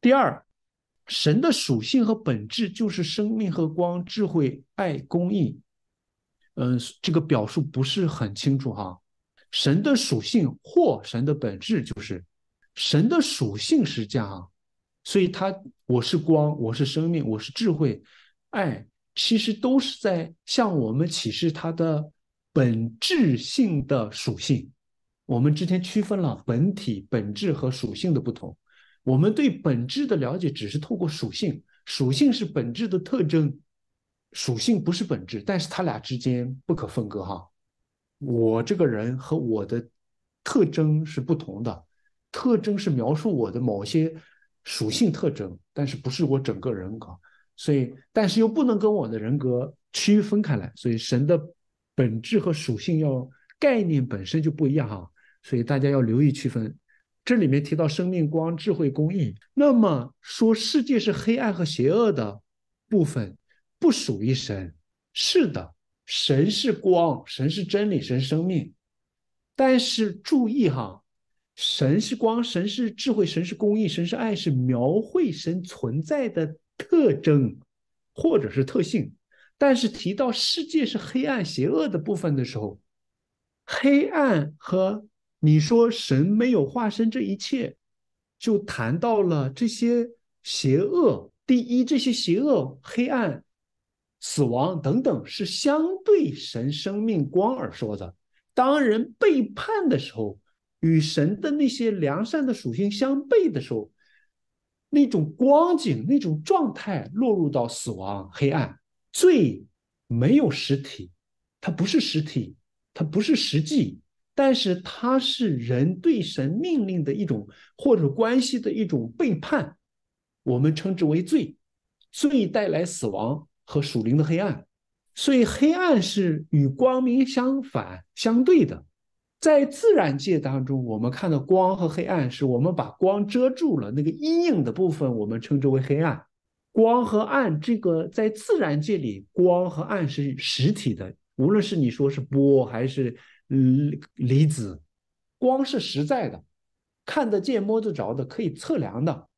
第二，神的属性和本质就是生命和光、智慧、爱、公义。嗯，这个表述不是很清楚哈。神的属性或神的本质就是，神的属性是这样，所以他我是光，我是生命，我是智慧，爱其实都是在向我们启示他的本质性的属性。我们之前区分了本体、本质和属性的不同。我们对本质的了解只是透过属性，属性是本质的特征，属性不是本质，但是它俩之间不可分割。哈，我这个人和我的特征是不同的，特征是描述我的某些属性特征，但是不是我整个人格，所以但是又不能跟我的人格区分开来。所以神的本质和属性要概念本身就不一样哈，所以大家要留意区分。这里面提到生命、光、智慧、公益。那么说，世界是黑暗和邪恶的部分，不属于神。是的，神是光，神是真理，神是生命。但是注意哈，神是光，神是智慧，神是公益，神是爱，是描绘神存在的特征或者是特性。但是提到世界是黑暗、邪恶的部分的时候，黑暗和你说神没有化身这一切，就谈到了这些邪恶。第一，这些邪恶、黑暗、死亡等等，是相对神生命光而说的。当人背叛的时候，与神的那些良善的属性相悖的时候，那种光景、那种状态，落入到死亡、黑暗、罪，没有实体，它不是实体，它不是实际。但是它是人对神命令的一种或者关系的一种背叛，我们称之为罪，罪带来死亡和属灵的黑暗，所以黑暗是与光明相反相对的。在自然界当中，我们看到光和黑暗，是我们把光遮住了，那个阴影的部分我们称之为黑暗。光和暗这个在自然界里，光和暗是实体的，无论是你说是波还是。离离子光是实在的，看得见、摸得着的，可以测量的。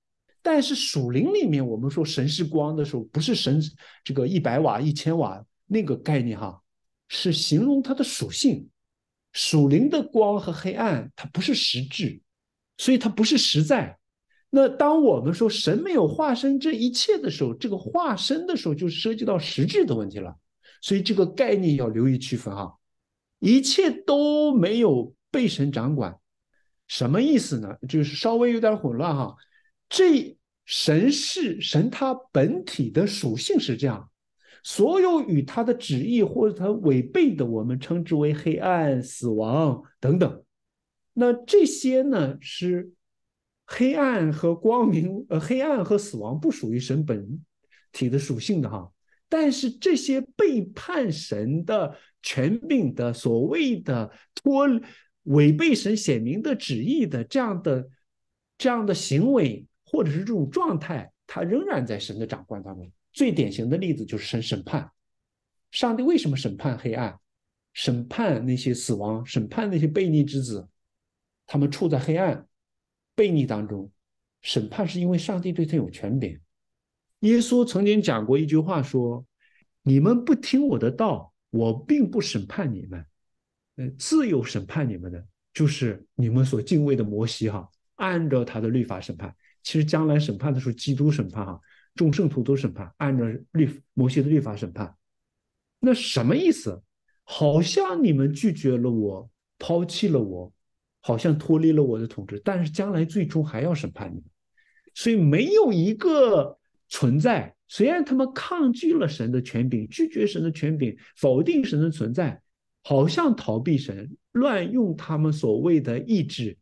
但是属灵里面，我们说神是光的时候，不是神这个一百瓦、一千瓦那个概念哈，是形容它的属性。属灵的光和黑暗，它不是实质，所以它不是实在。那当我们说神没有化身这一切的时候，这个化身的时候就涉及到实质的问题了，所以这个概念要留意区分哈。一切都没有被神掌管，什么意思呢？就是稍微有点混乱哈。这神是神，他本体的属性是这样。所有与他的旨意或者他违背的，我们称之为黑暗、死亡等等。那这些呢是黑暗和光明，呃，黑暗和死亡不属于神本体的属性的哈。但是这些背叛神的权柄的所谓的脱违背神显明的旨意的这样的这样的行为或者是这种状态，他仍然在神的掌管当中。最典型的例子就是神审判，上帝为什么审判黑暗？审判那些死亡，审判那些悖逆之子，他们处在黑暗、悖逆当中，审判是因为上帝对他有权柄。耶稣曾经讲过一句话，说：“你们不听我的道，我并不审判你们，呃，自有审判你们的，就是你们所敬畏的摩西哈，按照他的律法审判。其实将来审判的时候，基督审判哈，众圣徒都审判，按照律摩西的律法审判。那什么意思？好像你们拒绝了我，抛弃了我，好像脱离了我的统治。但是将来最终还要审判你们，所以没有一个。”存在虽然他们抗拒了神的权柄，拒绝神的权柄，否定神的存在，好像逃避神，乱用他们所谓的意志，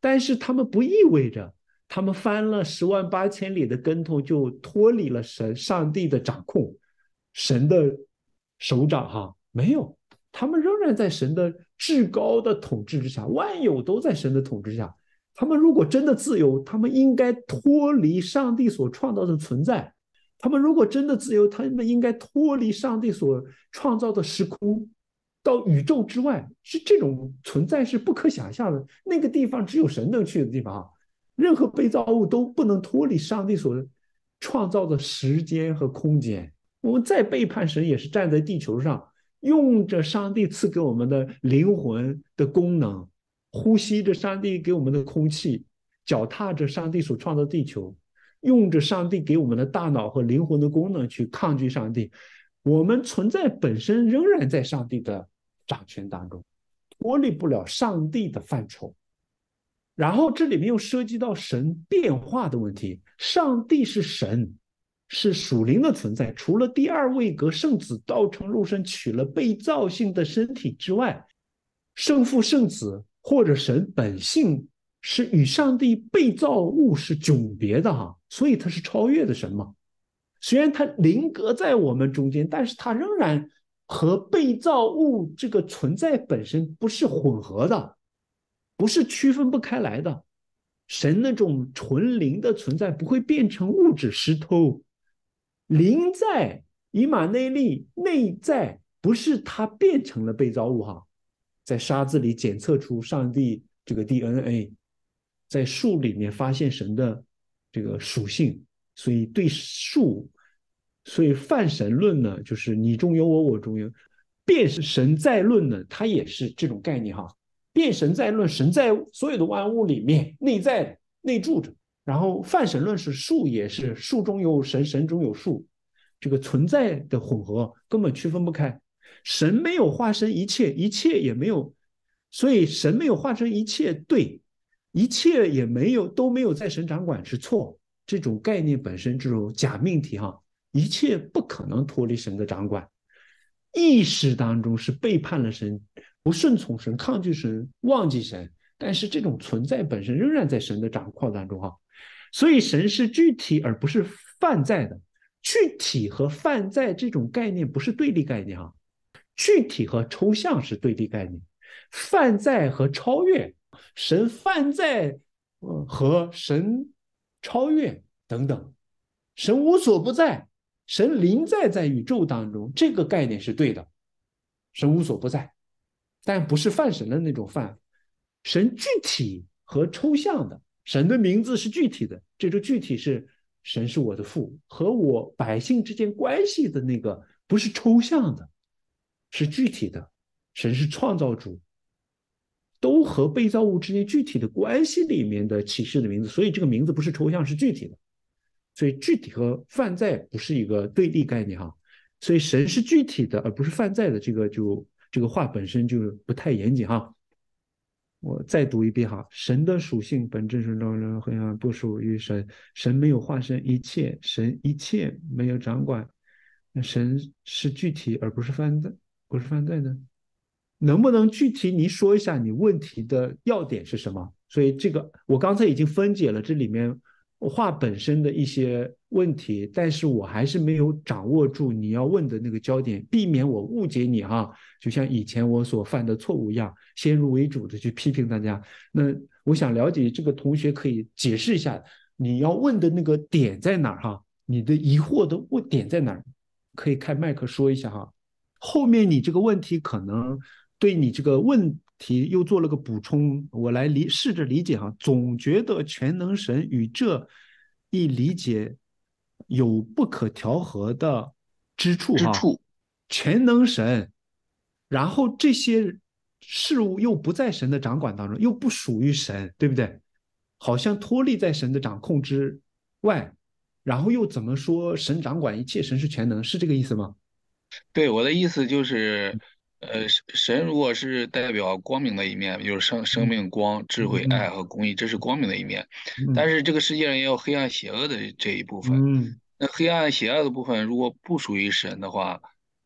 但是他们不意味着他们翻了十万八千里的跟头就脱离了神、上帝的掌控，神的手掌哈，没有，他们仍然在神的至高的统治之下，万有都在神的统治下。他们如果真的自由，他们应该脱离上帝所创造的存在；他们如果真的自由，他们应该脱离上帝所创造的时空，到宇宙之外。是这种存在是不可想象的。那个地方只有神能去的地方任何被造物都不能脱离上帝所创造的时间和空间。我们再背叛神，也是站在地球上，用着上帝赐给我们的灵魂的功能。呼吸着上帝给我们的空气，脚踏着上帝所创造地球，用着上帝给我们的大脑和灵魂的功能去抗拒上帝，我们存在本身仍然在上帝的掌权当中，脱离不了上帝的范畴。然后这里面又涉及到神变化的问题。上帝是神，是属灵的存在。除了第二位格圣子道成肉身取了被造性的身体之外，圣父、圣子。或者神本性是与上帝被造物是迥别的哈，所以它是超越的神嘛。虽然它灵格在我们中间，但是它仍然和被造物这个存在本身不是混合的，不是区分不开来的。神那种纯灵的存在不会变成物质石头，灵在以马内利内在，不是它变成了被造物哈。在沙子里检测出上帝这个 DNA，在树里面发现神的这个属性，所以对树，所以泛神论呢，就是你中有我，我中有，变神在论呢，它也是这种概念哈，变神在论，神在所有的万物里面内在内住着，然后泛神论是树也是树中有神，神中有树，这个存在的混合根本区分不开。神没有化身一切，一切也没有，所以神没有化身一切，对，一切也没有，都没有在神掌管是错。这种概念本身这种假命题哈，一切不可能脱离神的掌管。意识当中是背叛了神，不顺从神，抗拒神，忘记神，但是这种存在本身仍然在神的掌控当中哈。所以神是具体而不是泛在的，具体和泛在这种概念不是对立概念哈。具体和抽象是对立概念，泛在和超越，神泛在和神超越等等。神无所不在，神临在在宇宙当中，这个概念是对的。神无所不在，但不是泛神的那种泛。神具体和抽象的，神的名字是具体的，这个具体是神是我的父和我百姓之间关系的那个，不是抽象的。是具体的，神是创造主，都和被造物之间具体的关系里面的启示的名字，所以这个名字不是抽象，是具体的，所以具体和泛在不是一个对立概念哈，所以神是具体的，而不是泛在的，这个就这个话本身就不太严谨哈，我再读一遍哈，神的属性本质是那那好像不属于神，神没有化身，一切神一切没有掌管，神是具体而不是泛罪，不是犯罪呢？能不能具体你说一下你问题的要点是什么？所以这个我刚才已经分解了这里面话本身的一些问题，但是我还是没有掌握住你要问的那个焦点，避免我误解你哈。就像以前我所犯的错误一样，先入为主的去批评大家。那我想了解这个同学可以解释一下你要问的那个点在哪儿哈？你的疑惑的问点在哪儿？可以开麦克说一下哈。后面你这个问题可能对你这个问题又做了个补充，我来理试着理解哈，总觉得全能神与这一理解有不可调和的之处哈。全能神，然后这些事物又不在神的掌管当中，又不属于神，对不对？好像脱离在神的掌控之外，然后又怎么说神掌管一切，神是全能，是这个意思吗？对我的意思就是，呃，神如果是代表光明的一面，就是生生命、光、智慧、爱和公益，这是光明的一面。但是这个世界上也有黑暗、邪恶的这一部分。嗯，那黑暗、邪恶的部分如果不属于神的话，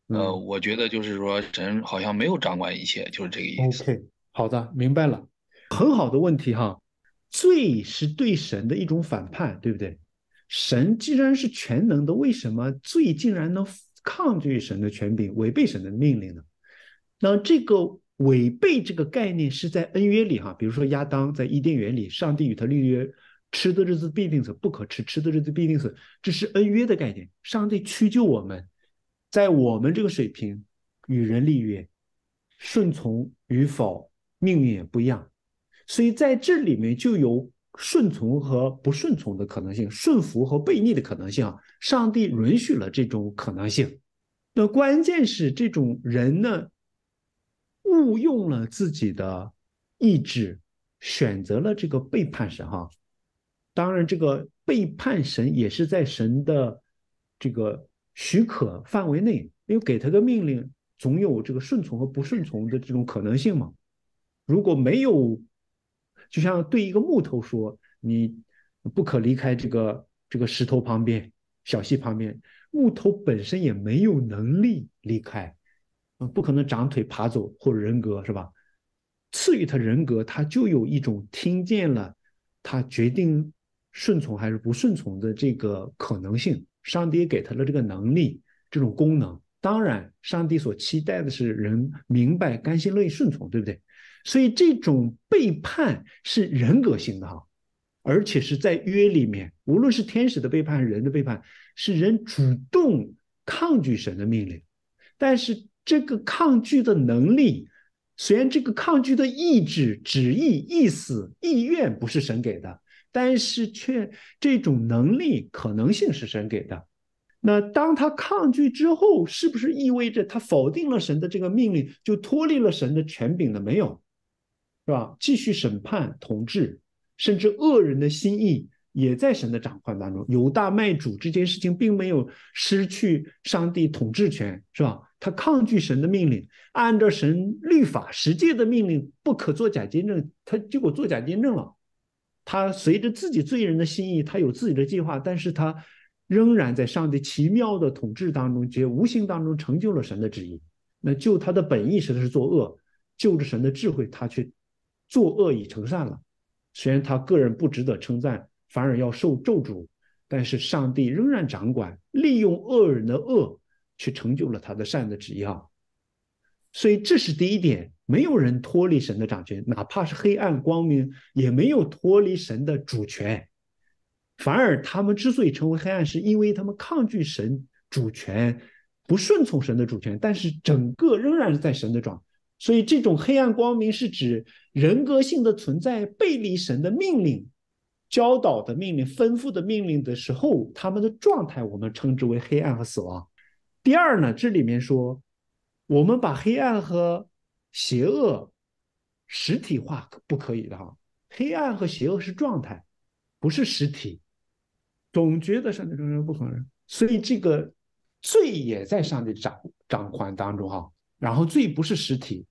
呃，我觉得就是说神好像没有掌管一切，就是这个意思。OK，好的，明白了。很好的问题哈，罪是对神的一种反叛，对不对？神既然是全能的，为什么罪竟然能？抗拒神的权柄，违背神的命令呢？那这个违背这个概念是在恩约里哈，比如说亚当在伊甸园里，上帝与他立约，吃的日子必定死，不可吃，吃的日子必定死，这是恩约的概念。上帝屈就我们在我们这个水平与人立约，顺从与否，命运也不一样。所以在这里面就有。顺从和不顺从的可能性，顺服和悖逆的可能性，上帝允许了这种可能性。那关键是这种人呢，误用了自己的意志，选择了这个背叛神。哈，当然，这个背叛神也是在神的这个许可范围内，因为给他个命令，总有这个顺从和不顺从的这种可能性嘛。如果没有。就像对一个木头说：“你不可离开这个这个石头旁边、小溪旁边。”木头本身也没有能力离开，嗯，不可能长腿爬走或者人格是吧？赐予他人格，他就有一种听见了，他决定顺从还是不顺从的这个可能性。上帝给他的这个能力、这种功能，当然，上帝所期待的是人明白、甘心乐意顺从，对不对？所以这种背叛是人格性的哈，而且是在约里面，无论是天使的背叛还是人的背叛，是人主动抗拒神的命令。但是这个抗拒的能力，虽然这个抗拒的意志、旨意、意思、意愿不是神给的，但是却这种能力可能性是神给的。那当他抗拒之后，是不是意味着他否定了神的这个命令，就脱离了神的权柄呢？没有。是吧？继续审判统治，甚至恶人的心意也在神的掌管当中。犹大卖主这件事情并没有失去上帝统治权，是吧？他抗拒神的命令，按照神律法实际的命令不可做假见证，他结果做假见证了。他随着自己罪人的心意，他有自己的计划，但是他仍然在上帝奇妙的统治当中，结无形当中成就了神的旨意。那就他的本意是他是作恶，就着神的智慧，他去。作恶已成善了，虽然他个人不值得称赞，反而要受咒诅，但是上帝仍然掌管，利用恶人的恶去成就了他的善的旨意。所以这是第一点，没有人脱离神的掌权，哪怕是黑暗光明，也没有脱离神的主权。反而他们之所以成为黑暗，是因为他们抗拒神主权，不顺从神的主权，但是整个仍然是在神的掌所以，这种黑暗光明是指人格性的存在背离神的命令、教导的命令、吩咐的命令的时候，他们的状态我们称之为黑暗和死亡。第二呢，这里面说，我们把黑暗和邪恶实体化不可以的哈。黑暗和邪恶是状态，不是实体。总觉得上帝众生不可能，所以这个罪也在上帝掌掌管当中哈。然后，罪不是实体。